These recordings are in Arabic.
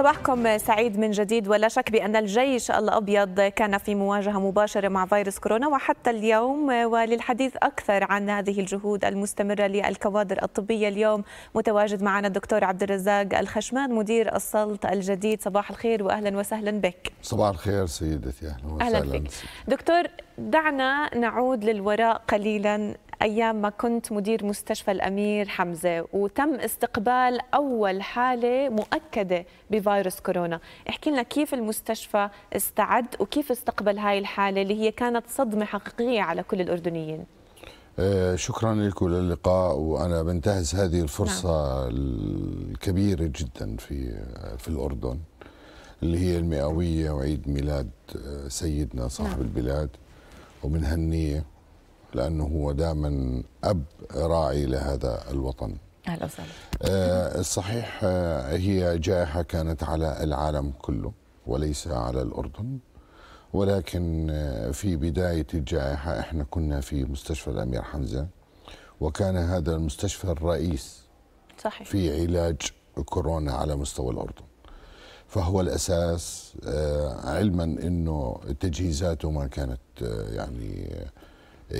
صباحكم سعيد من جديد ولا شك بأن الجيش الأبيض كان في مواجهة مباشرة مع فيروس كورونا وحتى اليوم وللحديث أكثر عن هذه الجهود المستمرة للكوادر الطبية اليوم متواجد معنا الدكتور عبد الرزاق الخشمان مدير السلط الجديد صباح الخير وأهلا وسهلا بك صباح الخير سيدتي أهلا وسهلا أهلا بك دكتور دعنا نعود للوراء قليلا أيام ما كنت مدير مستشفى الأمير حمزة وتم استقبال أول حالة مؤكدة بفيروس كورونا احكي لنا كيف المستشفى استعد وكيف استقبل هاي الحالة اللي هي كانت صدمة حقيقية على كل الأردنيين آه، شكرا لكم للقاء وانا بنتهز هذه الفرصه نعم. الكبيره جدا في في الاردن اللي هي المئويه وعيد ميلاد آه، سيدنا صاحب نعم. البلاد وبنهنيه لأنه هو دائما أب راعي لهذا الوطن أهلا وسهلا آه، صحيح آه، هي جائحة كانت على العالم كله وليس على الأردن ولكن آه، في بداية الجائحة احنا كنا في مستشفى الأمير حمزة وكان هذا المستشفى الرئيس صحيح. في علاج كورونا على مستوى الأردن فهو الأساس علما أنه تجهيزاته ما كانت يعني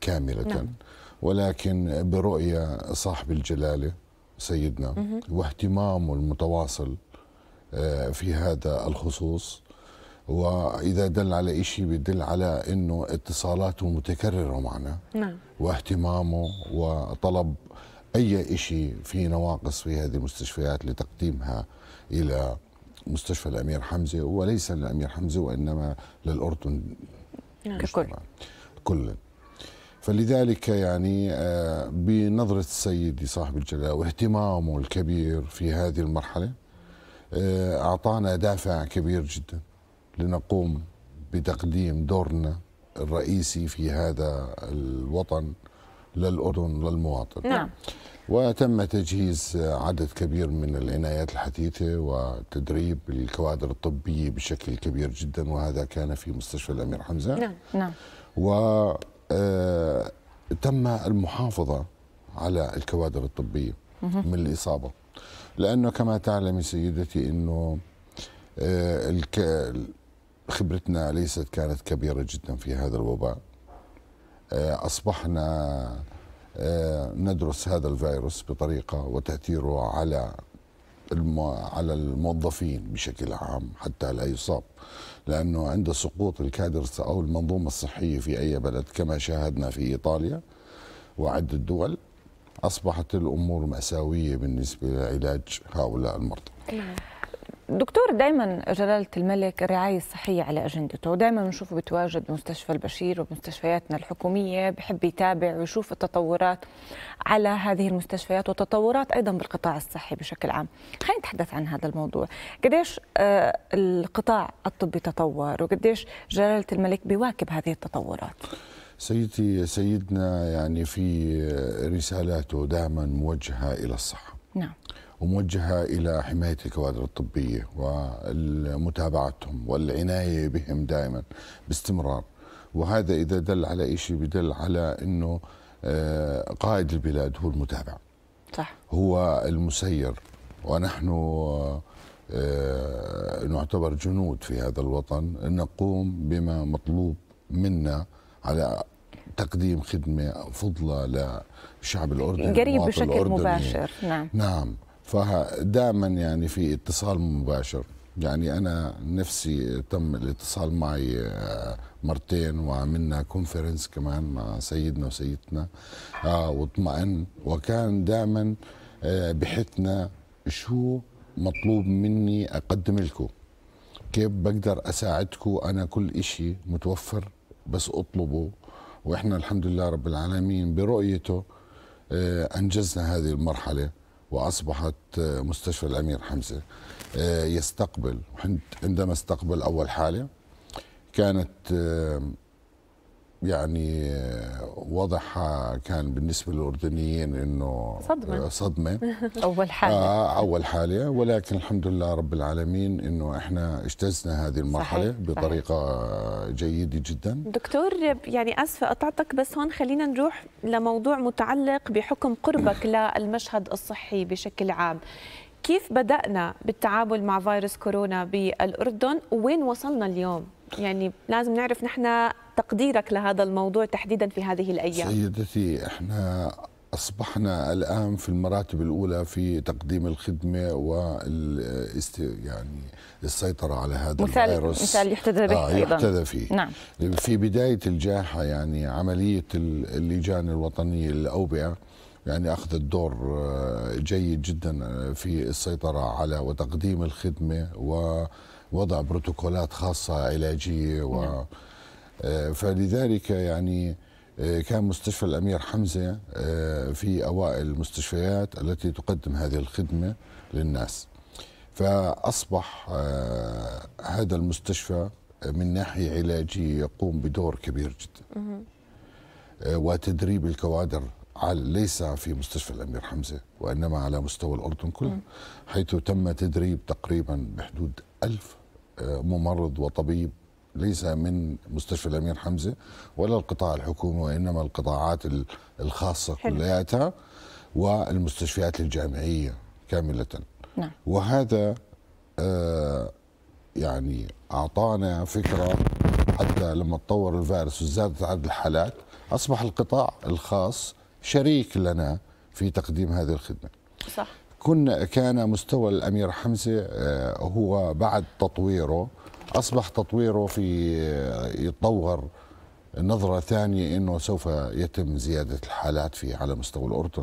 كاملة نعم. ولكن برؤية صاحب الجلالة سيدنا واهتمامه المتواصل آه، في هذا الخصوص وإذا دل على شيء بيدل على أنه اتصالاته متكررة معنا نعم. واهتمامه وطلب أي شيء في نواقص في هذه المستشفيات لتقديمها إلى مستشفى الأمير حمزة وليس للأمير حمزة وإنما للأردن نعم. ككل كل فلذلك يعني آه، بنظرة السيد صاحب الجلالة واهتمامه الكبير في هذه المرحلة آه، أعطانا دافع كبير جدا لنقوم بتقديم دورنا الرئيسي في هذا الوطن للأردن للمواطن نعم. وتم تجهيز عدد كبير من العنايات الحديثة وتدريب الكوادر الطبية بشكل كبير جدا وهذا كان في مستشفى الأمير حمزة نعم نعم و آه، تم المحافظة على الكوادر الطبية من الإصابة لأنه كما تعلم سيدتي أنه آه، خبرتنا ليست كانت كبيرة جدا في هذا الوباء آه، أصبحنا ندرس هذا الفيروس بطريقة وتأثيره على على الموظفين بشكل عام حتى لا يصاب لأنه عند سقوط الكادر أو المنظومة الصحية في أي بلد كما شاهدنا في إيطاليا وعدة دول أصبحت الأمور مأساوية بالنسبة لعلاج هؤلاء المرضى نعم. دكتور دائما جلالة الملك الرعاية الصحية على أجندته ودائما بنشوفه بتواجد بمستشفى البشير وبمستشفياتنا الحكومية بحب يتابع ويشوف التطورات على هذه المستشفيات وتطورات أيضا بالقطاع الصحي بشكل عام خلينا نتحدث عن هذا الموضوع قديش آه، القطاع الطبي تطور وقديش جلالة الملك بيواكب هذه التطورات سيدتي سيدنا يعني في رسالاته دائما موجهة إلى الصحة وموجهة إلى حماية الكوادر الطبية ومتابعتهم والعناية بهم دائما باستمرار وهذا إذا دل على شيء بدل على أنه آه، قائد البلاد هو المتابع صح. هو المسير ونحن آه، آه، نعتبر جنود في هذا الوطن نقوم بما مطلوب منا على تقديم خدمة فضلة للشعب الأردني قريب بشكل الأردني. مباشر نعم نعم فدائما يعني في اتصال مباشر يعني انا نفسي تم الاتصال معي آه، مرتين وعملنا كونفرنس كمان مع سيدنا وسيدتنا آه، واطمئن وكان دائما آه، بحثنا شو مطلوب مني اقدم لكم كيف بقدر اساعدكم انا كل إشي متوفر بس اطلبه واحنا الحمد لله رب العالمين برؤيته انجزنا هذه المرحله واصبحت مستشفى الامير حمزه آه، يستقبل عندما استقبل اول حاله كانت آه، يعني وضعها كان بالنسبة للأردنيين أنه صدمة صدمة أول حالة آه أول حالة ولكن الحمد لله رب العالمين أنه إحنا اجتزنا هذه المرحلة صحيح. بطريقة صحيح. جيدة جدا دكتور يعني أسفة قطعتك بس هون خلينا نروح لموضوع متعلق بحكم قربك للمشهد الصحي بشكل عام كيف بدأنا بالتعامل مع فيروس كورونا بالأردن وين وصلنا اليوم؟ يعني لازم نعرف نحن تقديرك لهذا الموضوع تحديدا في هذه الايام سيدتي احنا اصبحنا الان في المراتب الاولى في تقديم الخدمه والاست يعني السيطره على هذا مثال الفيروس مثال يحتذى به آه ايضا يحتذى فيه نعم في بدايه الجائحه يعني عمليه اللجان الوطنيه للاوبئه يعني اخذت دور آه، جيد جدا آه، في السيطره على وتقديم الخدمه و وضع بروتوكولات خاصه علاجيه و نعم. آه، فلذلك يعني آه، كان مستشفى الامير حمزه آه، في اوائل المستشفيات التي تقدم هذه الخدمه للناس فاصبح هذا المستشفى من ناحيه علاجيه يقوم بدور كبير جدا وتدريب الكوادر ليس في مستشفى الامير حمزه وانما على مستوى الاردن كله حيث تم تدريب تقريبا بحدود ألف ممرض وطبيب ليس من مستشفى الامير حمزه ولا القطاع الحكومي وانما القطاعات الخاصه كلياتها والمستشفيات الجامعيه كامله نعم. وهذا آه، يعني اعطانا فكره حتى لما تطور الفيروس وزادت عدد الحالات اصبح القطاع الخاص شريك لنا في تقديم هذه الخدمه صح كنا كان مستوى الامير حمزه آه، هو بعد تطويره اصبح تطويره في آه، يتطور نظرة ثانية أنه سوف يتم زيادة الحالات فيه على مستوى الأردن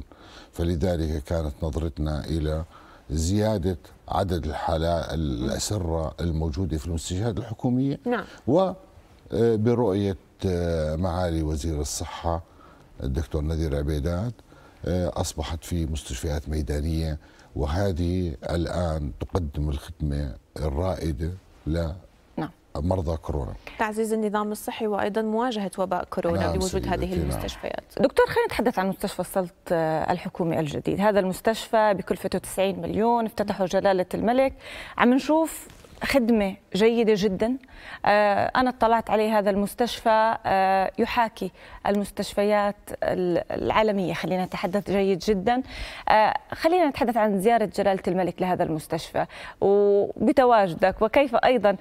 فلذلك كانت نظرتنا إلى زيادة عدد الحالات الأسرة الموجودة في المستشفيات الحكومية نعم. وبرؤية آه، معالي وزير الصحة الدكتور نذير عبيدات آه، أصبحت في مستشفيات ميدانية وهذه الآن تقدم الخدمة الرائدة ل نعم. مرضى كورونا تعزيز النظام الصحي وايضا مواجهه وباء كورونا نعم، بوجود هذه نعم. المستشفيات دكتور خلينا نتحدث عن مستشفى السلط آه، الحكومي الجديد هذا المستشفى بكلفته 90 مليون افتتحه جلاله الملك عم نشوف خدمة جيدة جدا آه، أنا اطلعت عليه هذا المستشفى آه، يحاكي المستشفيات العالمية خلينا نتحدث جيد جدا آه، خلينا نتحدث عن زيارة جلالة الملك لهذا المستشفى وبتواجدك وكيف أيضا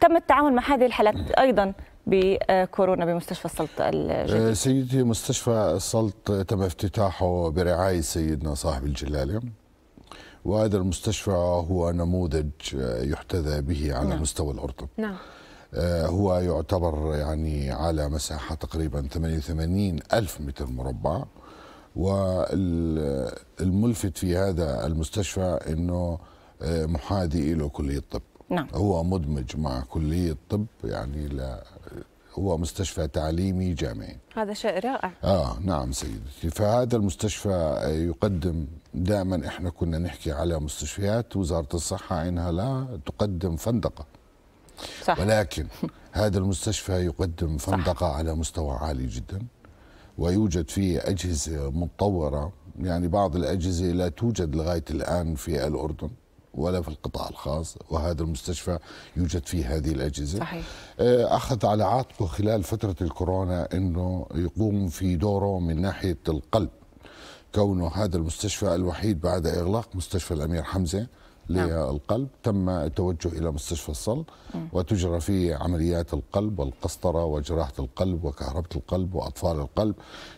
تم التعامل مع هذه الحالات أيضا بكورونا بمستشفى السلط الجديد سيدي مستشفى السلط تم افتتاحه برعاية سيدنا صاحب الجلالة وهذا المستشفى هو نموذج آه، يحتذى به على نعم. مستوى الأردن نعم. آه، هو يعتبر يعني على مساحة تقريبا 88 ألف متر مربع والملفت في هذا المستشفى أنه آه، محاذي له كلية الطب نعم. هو مدمج مع كلية الطب يعني هو مستشفى تعليمي جامعي هذا شيء رائع اه نعم سيدتي فهذا المستشفى يقدم دائما احنا كنا نحكي على مستشفيات وزاره الصحه انها لا تقدم فندقه صح. ولكن هذا المستشفى يقدم فندقه صح. على مستوى عالي جدا ويوجد فيه اجهزه متطوره يعني بعض الاجهزه لا توجد لغايه الان في الاردن ولا في القطاع الخاص وهذا المستشفى يوجد فيه هذه الأجهزة صحيح. آه، أخذ على عاتقه خلال فترة الكورونا أنه يقوم في دوره من ناحية القلب كونه هذا المستشفى الوحيد بعد إغلاق مستشفى الأمير حمزة نعم. للقلب تم التوجه إلى مستشفى الصل وتجرى فيه عمليات القلب والقسطرة وجراحة القلب وكهربة القلب وأطفال القلب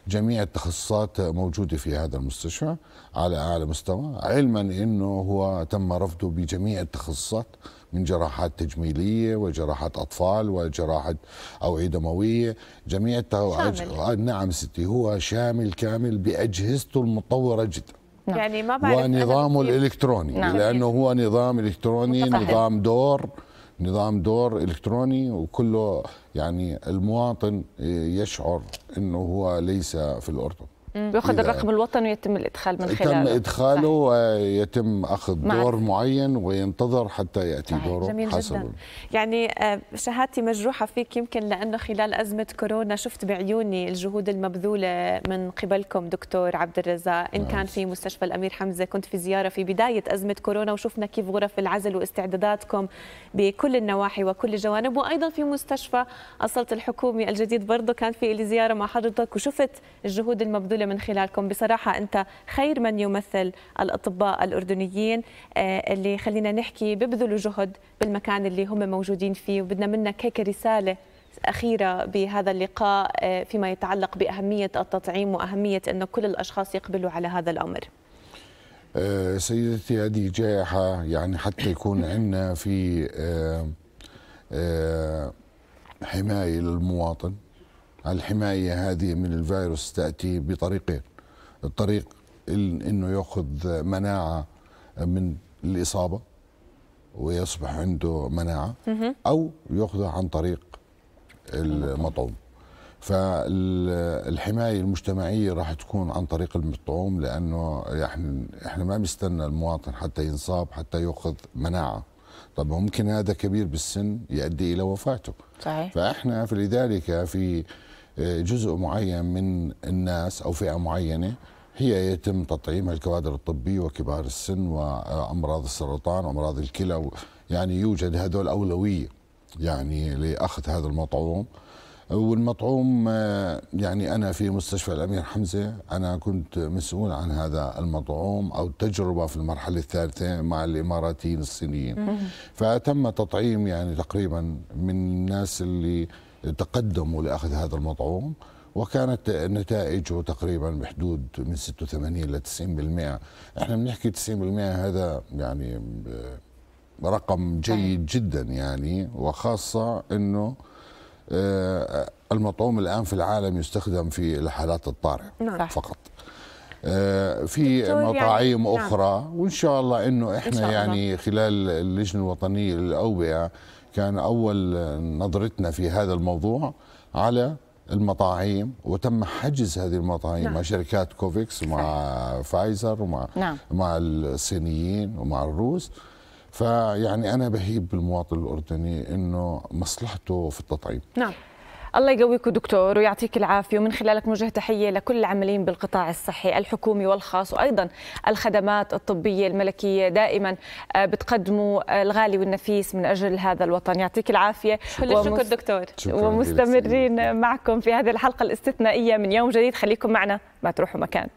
جميع التخصصات موجودة في هذا المستشفى على أعلى مستوى علما أنه هو تم رفضه بجميع التخصصات من جراحات تجميلية وجراحات أطفال وجراحة أوعية دموية جميع التو... شامل. نعم ستي هو شامل كامل بأجهزته المطورة جداً نعم. يعني ما بعرف ونظامه الالكتروني نعم. لانه هو نظام الكتروني متفهم. نظام دور نظام دور الكتروني وكله يعني المواطن يشعر انه هو ليس في الاردن بياخذ الرقم الوطني ويتم الادخال من خلاله تم ادخاله ويتم اخذ دور معين وينتظر حتى ياتي صحيح. دوره جميل حسب جدا. يعني آه، شهادتي مجروحه فيك يمكن لانه خلال ازمه كورونا شفت بعيوني الجهود المبذوله من قبلكم دكتور عبد الرزاق ان نعم. كان في مستشفى الامير حمزه كنت في زياره في بدايه ازمه كورونا وشفنا كيف غرف العزل واستعداداتكم بكل النواحي وكل الجوانب وايضا في مستشفى اصلت الحكومي الجديد برضه كان في لي زياره مع حضرتك وشفت الجهود المبذوله من خلالكم بصراحة أنت خير من يمثل الأطباء الأردنيين آه، اللي خلينا نحكي ببذلوا جهد بالمكان اللي هم موجودين فيه وبدنا منك هيك رسالة أخيرة بهذا اللقاء آه، فيما يتعلق بأهمية التطعيم وأهمية أن كل الأشخاص يقبلوا على هذا الأمر آه، سيدتي هذه جائحة يعني حتى يكون عندنا في حماية للمواطن الحمايه هذه من الفيروس تاتي بطريقين الطريق انه ياخذ مناعه من الاصابه ويصبح عنده مناعه او ياخذها عن طريق المطعوم فالحمايه المجتمعيه راح تكون عن طريق المطعوم لانه احنا احنا ما بنستنى المواطن حتى ينصاب حتى ياخذ مناعه طب ممكن هذا كبير بالسن يؤدي الى وفاته صحيح فاحنا فلذلك في جزء معين من الناس او فئه معينه هي يتم تطعيمها الكوادر الطبيه وكبار السن وامراض السرطان وامراض الكلى يعني يوجد هذول اولويه يعني لاخذ هذا المطعوم والمطعوم آه، يعني انا في مستشفى الامير حمزه انا كنت مسؤول عن هذا المطعوم او التجربه في المرحله الثالثه مع الاماراتيين الصينيين فتم تطعيم يعني تقريبا من الناس اللي تقدموا لاخذ هذا المطعوم وكانت نتائجه تقريبا بحدود من 86 ل 90% احنا بنحكي 90% هذا يعني آه، رقم جيد جدا يعني وخاصه انه آه، المطعوم الان في العالم يستخدم في الحالات الطارئه نعم. فقط آه، في مطاعيم يعني نعم. اخرى وان شاء الله انه احنا إن شاء الله. يعني خلال اللجنه الوطنيه للاوبئه كان أول نظرتنا في هذا الموضوع على المطاعيم وتم حجز هذه المطاعيم نعم. مع شركات كوفيكس صحيح. فايزر ومع نعم. مع الصينيين ومع الروس فيعني انا بهيب بالمواطن الاردني انه مصلحته في التطعيم نعم الله يقويكم دكتور ويعطيك العافيه ومن خلالك نوجه تحيه لكل العاملين بالقطاع الصحي الحكومي والخاص وايضا الخدمات الطبيه الملكيه دائما آه، بتقدموا الغالي والنفيس من اجل هذا الوطن يعطيك العافيه كل ومس... الشكر دكتور شكرا ومستمرين معكم في هذه الحلقه الاستثنائيه من يوم جديد خليكم معنا ما تروحوا مكان